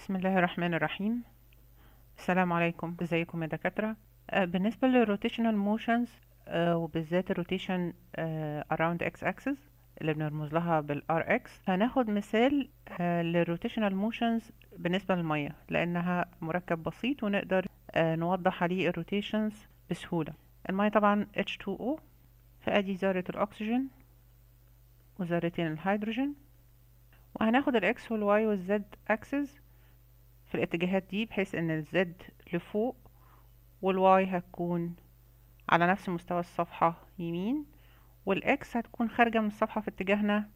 بسم الله الرحمن الرحيم السلام عليكم ازيكم يا دكاتره آه، بالنسبه للروتيشنال موشنز آه، وبالذات الروتيشن اراوند اكس اكسس اللي بنرمز لها بالار اكس هناخد مثال للروتيشنال آه، موشنز بالنسبه للميه لانها مركب بسيط ونقدر نوضح عليه الروتيشنز بسهوله الميه طبعا H2O فادي ذره الاكسجين وذرتين الهيدروجين وهناخد الاكس والواي والزد اكسس في الاتجاهات دي بحيث ان الزد لفوق والواي هتكون على نفس مستوى الصفحة يمين والاكس هتكون خارجة من الصفحة في اتجاهنا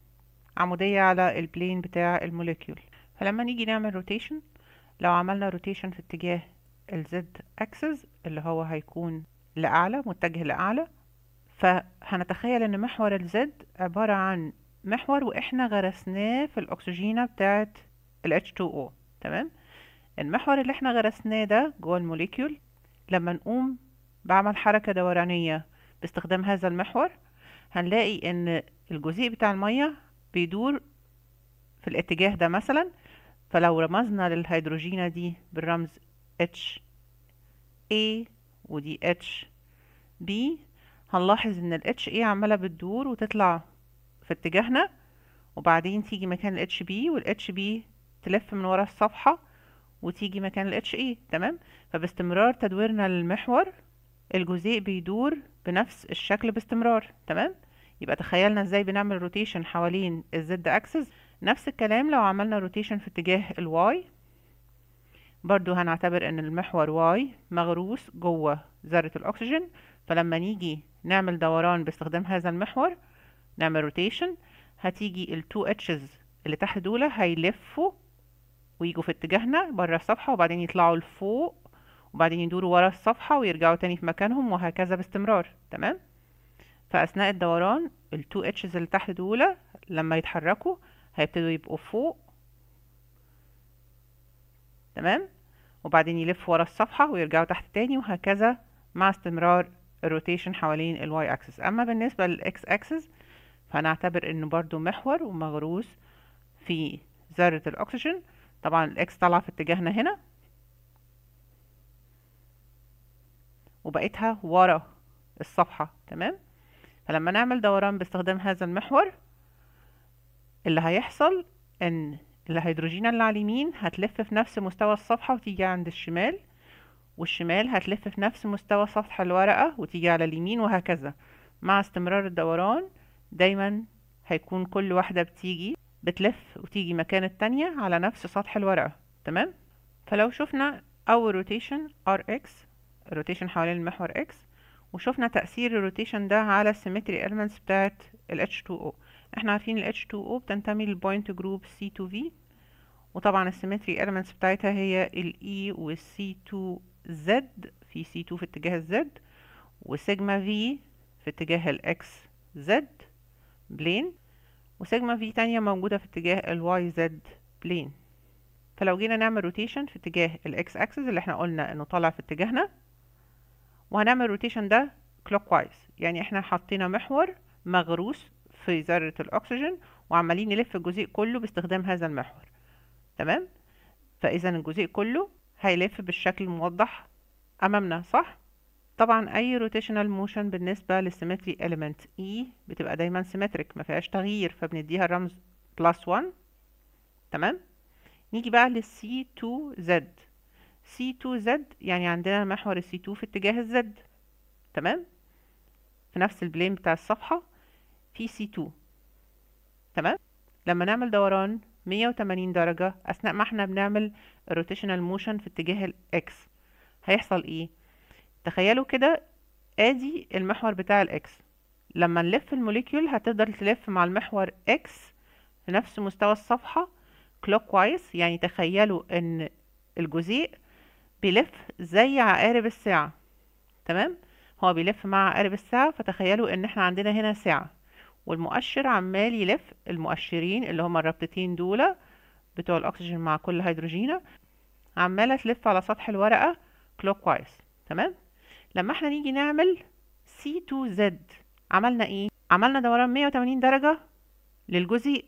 عمودية على البلين بتاع الموليكيول فلما نيجي نعمل روتيشن لو عملنا روتيشن في اتجاه الزد اكسس اللي هو هيكون لأعلى متجه لأعلى فهنتخيل ان محور الزد عبارة عن محور واحنا غرسناه في الاكسجينة بتاعت ال H2O تمام المحور اللي احنا غرسناه ده جوه الموليكيول لما نقوم بعمل حركة دورانية باستخدام هذا المحور هنلاقي ان الجزيء بتاع المية بيدور في الاتجاه ده مثلا فلو رمزنا للهيدروجينة دي بالرمز H A ودي H B هنلاحظ ان ال H A عمالة بتدور وتطلع في اتجاهنا وبعدين تيجي مكان ال H B وال H B تلف من ورا الصفحة وتيجي مكان ال HE تمام فباستمرار تدويرنا للمحور الجزيء بيدور بنفس الشكل باستمرار تمام يبقى تخيلنا ازاي بنعمل روتيشن حوالين الزد اكسس نفس الكلام لو عملنا روتيشن في اتجاه الواي برضو هنعتبر ان المحور واي مغروس جوه ذرة الاكسجين فلما نيجي نعمل دوران باستخدام هذا المحور نعمل روتيشن هتيجي ال 2 اتشز اللي تحت دول هيلفوا ويجوا في اتجاهنا بره الصفحة وبعدين يطلعوا لفوق وبعدين يدوروا ورا الصفحة ويرجعوا تاني في مكانهم وهكذا باستمرار تمام فأثناء الدوران ال 2 اتشز اللي تحت دول لما يتحركوا هيبتدوا يبقوا فوق تمام وبعدين يلف ورا الصفحة ويرجعوا تحت تاني وهكذا مع استمرار الروتيشن حوالين الواي اكسس اما بالنسبة للاكس اكسس فهنعتبر انه برضو محور ومغروس في ذرة الاكسجين طبعا الاكس طالعه في اتجاهنا هنا وبقيتها ورا الصفحه تمام فلما نعمل دوران باستخدام هذا المحور اللي هيحصل ان الهيدروجين اللي على اليمين هتلف في نفس مستوى الصفحه وتيجي عند الشمال والشمال هتلف في نفس مستوى سطح الورقه وتيجي على اليمين وهكذا مع استمرار الدوران دايما هيكون كل واحده بتيجي بتلف وتيجي مكان التانية على نفس سطح الورقة تمام فلو شفنا أول روتيشن Rx روتيشن حوالين المحور X وشفنا تأثير الروتيشن ده على السيمتري elements بتاعت ال H2O احنا عارفين ال H2O بتنتمي للبوينت جروب C2V وطبعا السيمتري elements بتاعتها هي ال E وال C2Z في C2 في اتجاه الZ وسيجما V في اتجاه ال XZ بلين وسيجما في تانية موجودة في اتجاه y زد بلين فلو جينا نعمل روتيشن في اتجاه x اكسس اللي احنا قلنا انه طالع في اتجاهنا وهنعمل روتيشن ده clockwise يعني احنا حطينا محور مغروس في ذرة الاكسجين وعمالين نلف الجزيء كله باستخدام هذا المحور تمام فاذا الجزيء كله هيلف بالشكل الموضح امامنا صح طبعا اي روتيشنال موشن بالنسبه للسيمتري element E بتبقى دايما سيمتريك ما فيهاش تغيير فبنديها الرمز بلس 1 تمام نيجي بقى للسي 2 زد سي 2 زد يعني عندنا محور السي 2 في اتجاه الزد تمام في نفس البلين بتاع الصفحه في سي 2 تمام لما نعمل دوران 180 درجه اثناء ما احنا بنعمل روتيشنال موشن في اتجاه الاكس هيحصل ايه تخيلوا كده ادي المحور بتاع الاكس لما نلف الموليكيول هتفضل تلف مع المحور اكس في نفس مستوى الصفحة كلوك وايس يعني تخيلوا ان الجزيء بيلف زي عقارب الساعة تمام هو بيلف مع عقارب الساعة فتخيلوا ان احنا عندنا هنا ساعة والمؤشر عمال يلف المؤشرين اللي هما الرابطتين دول بتوع الاكسجين مع كل هيدروجينة عمالة تلف على سطح الورقة كلوك وايس تمام لما احنا نيجي نعمل C2Z عملنا ايه؟ عملنا دوران 180 درجة للجزيء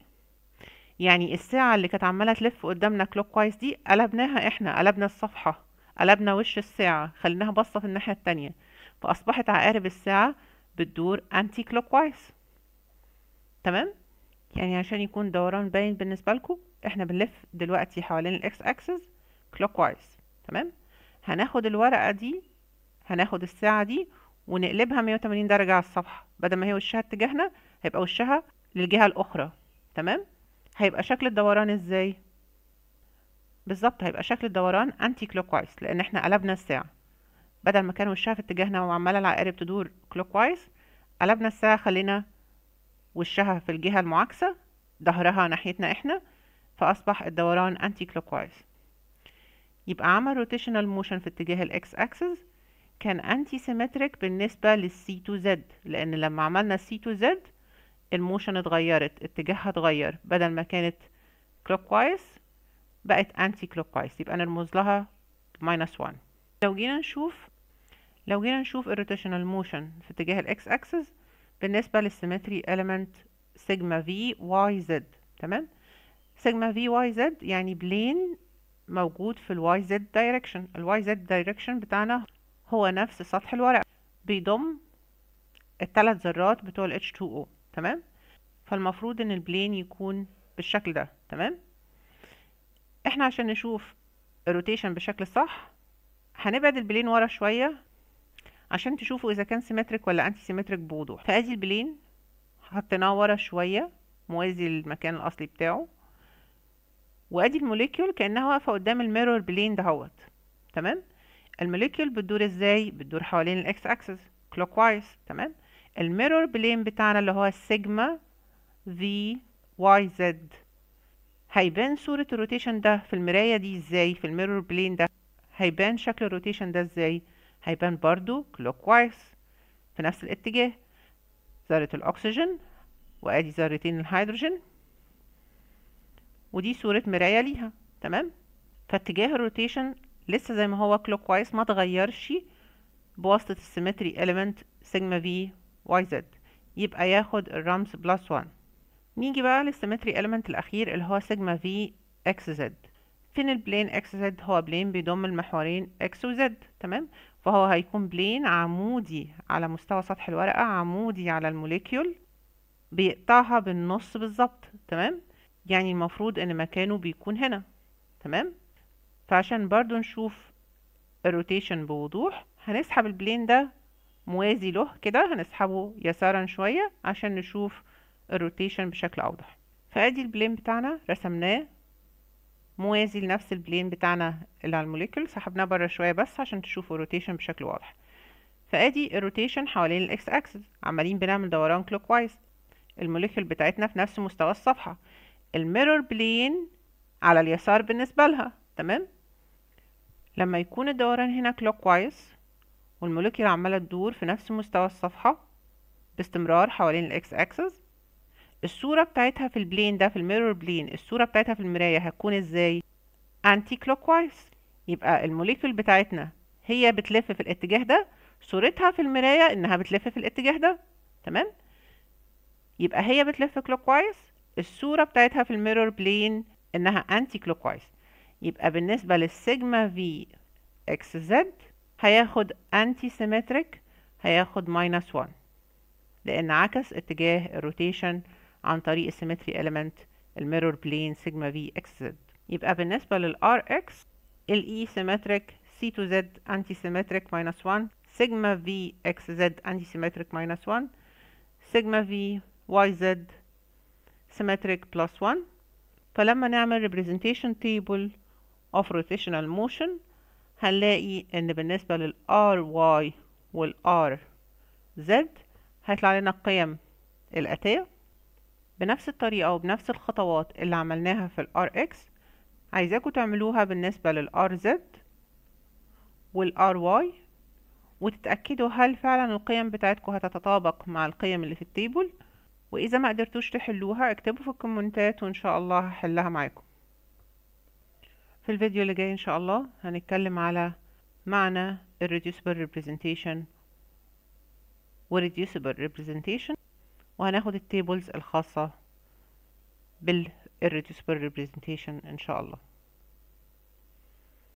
يعني الساعة اللي كانت عمالة تلف قدامنا كلوك وايز دي قلبناها احنا قلبنا الصفحة قلبنا وش الساعة خليناها باصة في الناحية التانية فأصبحت عقارب الساعة بتدور أنتي كلوك وايز تمام؟ يعني عشان يكون دوران باين بالنسبة لكم احنا بنلف دلوقتي حوالين الاكس اكسس كلوك وايز تمام؟ هناخد الورقة دي هناخد الساعة دي ونقلبها 180 درجة على الصفحة بدل ما هي وشها اتجاهنا هيبقى وشها للجهة الأخرى تمام هيبقى شكل الدوران ازاي بالظبط هيبقى شكل الدوران انتي كلوك وايز لان احنا قلبنا الساعة بدل ما كان وشها في اتجاهنا وعمالة العقارب تدور كلوك وايز قلبنا الساعة خلينا وشها في الجهة المعاكسة ظهرها ناحيتنا احنا فاصبح الدوران انتي كلوك وايز يبقى عمل روتيشنال موشن في اتجاه الاكس اكسس كان انتي سيمتريك بالنسبة للسي تو زد لان لما عملنا C تو زد الموشن اتغيرت اتجاهها اتغير بدل ما كانت clockwise بقت انتي clockwise يبقى نرمز لها ماينس 1 لو جينا نشوف لو جينا نشوف الروتيشنال موشن في اتجاه الاكس اكسس بالنسبة للسيمتري element سيجما في واي زد تمام سيجما في واي زد يعني بلين موجود في الواي زد دايركشن الواي زد دايركشن بتاعنا هو نفس سطح الورق بيضم الثلاث ذرات بتوع ال H2O تمام فالمفروض ان البلين يكون بالشكل ده تمام احنا عشان نشوف الروتيشن بالشكل الصح هنبعد البلين ورا شوية عشان تشوفوا اذا كان سيمتريك ولا انتي سيمتريك بوضوح فادي البلين حطيناه ورا شوية موازي للمكان الاصلي بتاعه وادي الموليكيول كانها واقفة قدام الميرور بلين دهوت تمام الموليكيول بتدور ازاي بتدور حوالين الاكس اكسس كلوك وايز تمام الميرور بلين بتاعنا اللي هو السيجما في واي زد هيبان صورة الروتيشن ده في المراية دي ازاي في الميرور بلين ده هيبان شكل الروتيشن ده ازاي هيبان برضو كلوك وايز في نفس الاتجاه ذرة الأكسجين وأدي ذرتين الهيدروجين ودي صورة مراية ليها تمام فاتجاه الروتيشن لسه زي ما هو كلوك وايز ما تغيرش بواسطة السيمتري element سيجما في واي زد يبقى ياخد الرمز بلس وان نيجي بقى للسيمتري element الأخير اللي هو سيجما في اكس زد فين البلين اكس زد هو بلين بيضم المحورين اكس وزد تمام فهو هيكون بلين عمودي على مستوى سطح الورقة عمودي على الموليكيول بيقطعها بالنص بالظبط تمام يعني المفروض ان مكانه بيكون هنا تمام فعشان برضو نشوف الروتيشن بوضوح هنسحب البلين ده موازي له كده هنسحبه يسارا شوية عشان نشوف الروتيشن بشكل أوضح فأدي البلين بتاعنا رسمناه موازي لنفس البلين بتاعنا اللي على الموليكل سحبناه بره شوية بس عشان تشوفوا الروتيشن بشكل واضح فأدي الروتيشن حوالين الإكس أكسس عمالين بنعمل دوران كلوك وايز بتاعتنا في نفس مستوى الصفحة الميرور بلين على اليسار بالنسبة لها تمام لما يكون الدوران هنا كلوك وايز والموليكيول عمالة تدور في نفس مستوى الصفحة باستمرار حوالين الاكس اكسس الصورة بتاعتها في البلين ده في الميرور بلين الصورة بتاعتها في المراية هتكون ازاي انتي كلوك وايز يبقى الموليكيول بتاعتنا هي بتلف في الاتجاه ده صورتها في المراية انها بتلف في الاتجاه ده تمام يبقى هي بتلف كلوك وايز الصورة بتاعتها في الميرور بلين انها انتي كلوك وايز يبقى بالنسبة للسيجما في اكس زد هياخد انتي سيمتريك هياخد ماينس 1 لان عكس اتجاه الروتيشن عن طريق السيمتري اليمنت الميرور بلين سيجما في اكس زد يبقى بالنسبة للار اكس الاي سيمتريك سي تو زد انتي سيمتريك ماينس 1 سيجما في اكس زد انتي سيمتريك ماينس 1 سيجما في واي زد سيمتريك بلس 1 فلما نعمل representation table of rotational motion هنلاقي ان بالنسبة للار واي والار زد هيطلع لنا القيم الآتية بنفس الطريقة وبنفس الخطوات اللي عملناها في الار اكس عايزاكم تعملوها بالنسبة للار زد والار واي وتتأكدوا هل فعلا القيم بتاعتكم هتتطابق مع القيم اللي في التيبل وإذا ما قدرتوش تحلوها اكتبوا في الكومنتات وإن شاء الله هحلها معاكم في الفيديو اللي جاي ان شاء الله هنتكلم على معنى الريديوسبل representation والريديوسبل representation وهناخد التيبلز الخاصة بالريديوسبل representation ان شاء الله